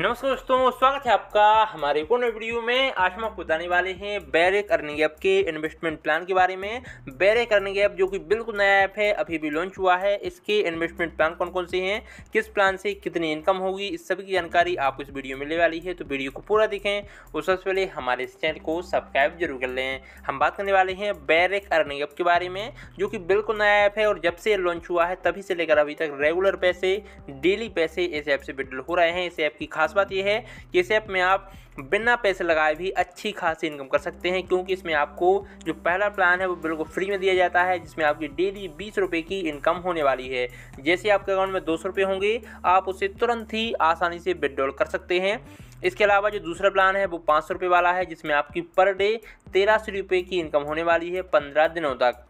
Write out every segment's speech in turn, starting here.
नमस्कार दोस्तों स्वागत है आपका हमारे एक नए वीडियो में आज हम आपको बताने वाले हैं बैरिक अर्निंग ऐप के इन्वेस्टमेंट प्लान के बारे में बैरिक अर्निंग ऐप जो कि बिल्कुल नया ऐप है अभी भी लॉन्च हुआ है इसके इन्वेस्टमेंट प्लान कौन कौन से हैं किस प्लान से कितनी इनकम होगी इस सभी की जानकारी आपको इस वीडियो में मिलने वाली है तो वीडियो को पूरा दिखें और सबसे पहले हमारे इस चैनल को सब्सक्राइब जरूर कर लें हम बात करने वाले हैं बैरिक अर्निंग ऐप के बारे में जो कि बिल्कुल नया ऐप है और जब से लॉन्च हुआ है तभी से लेकर अभी तक रेगुलर पैसे डेली पैसे इस ऐप से विड्रॉल हो रहे हैं इस ऐप की खास बात यह है कि इस ऐप में आप बिना पैसे लगाए भी अच्छी खासी इनकम कर सकते हैं क्योंकि इसमें आपको जो पहला प्लान है वो बिल्कुल फ्री में दिया जाता है जिसमें आपकी डेली बीस रुपये की इनकम होने वाली है जैसे आपके अकाउंट में दो सौ रुपये होंगे आप उसे तुरंत ही आसानी से विड्रॉल कर सकते हैं इसके अलावा जो दूसरा प्लान है वो पाँच सौ रुपये वाला है जिसमें आपकी पर डे तेरह सौ रुपये की इनकम होने वाली है पंद्रह दिनों तक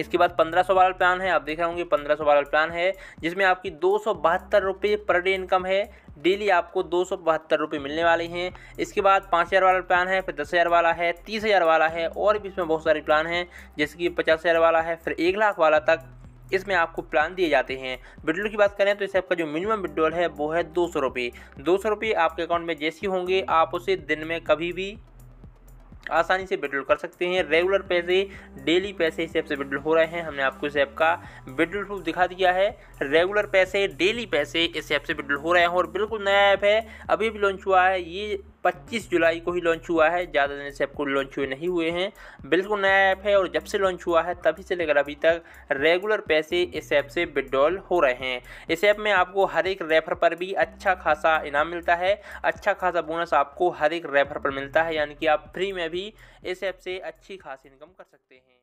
इसके बाद पंद्रह सौ वाला प्लान है आप देख रहे होंगे पंद्रह सौ वाला प्लान है जिसमें आपकी दो सौ बहत्तर रुपये पर डे इनकम है डेली आपको दो सौ बहत्तर रुपये मिलने वाले हैं इसके बाद पाँच हज़ार वाला प्लान है फिर दस हज़ार वाला है तीस हज़ार वाला है और भी इसमें बहुत सारे प्लान हैं जैसे कि पचास हज़ार वाला है फिर एक लाख वाला तक इसमें आपको प्लान दिए जाते हैं विड्रोल की बात करें तो इस का जो मिनिमम विड्रोल है वो है दो सौ रुपये दो सौ रुपये आपके अकाउंट में जैसी होंगे आप उसे दिन में कभी भी आसानी से विड्रॉल कर सकते हैं रेगुलर पैसे डेली पैसे इस ऐप से विड्रॉल हो रहे हैं हमने आपको इस ऐप का विड्रॉल प्रूफ दिखा दिया है रेगुलर पैसे डेली पैसे इस ऐप से विड्रॉल हो रहे हैं और बिल्कुल नया ऐप है अभी भी लॉन्च हुआ है ये 25 जुलाई को ही लॉन्च हुआ है ज़्यादा दिन से आपको लॉन्च हुए नहीं हुए हैं बिल्कुल नया ऐप है और जब से लॉन्च हुआ है तभी से लेकर अभी तक रेगुलर पैसे इस ऐप से विड्रॉल हो रहे हैं इस ऐप में आपको हर एक रेफर पर भी अच्छा खासा इनाम मिलता है अच्छा खासा बोनस आपको हर एक रेफर पर मिलता है यानी कि आप फ्री में भी इस ऐप से अच्छी खासी इनकम कर सकते हैं